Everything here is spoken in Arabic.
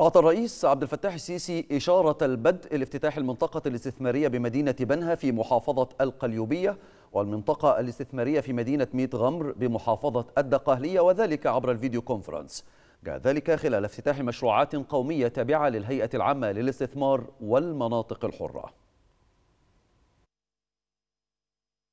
أعطى الرئيس عبد الفتاح السيسي إشارة البدء لافتتاح المنطقة الاستثمارية بمدينة بنها في محافظة القليوبية والمنطقة الاستثمارية في مدينة ميت غمر بمحافظة الدقهلية وذلك عبر الفيديو كونفرنس جاء ذلك خلال افتتاح مشروعات قومية تابعة للهيئة العامة للاستثمار والمناطق الحرة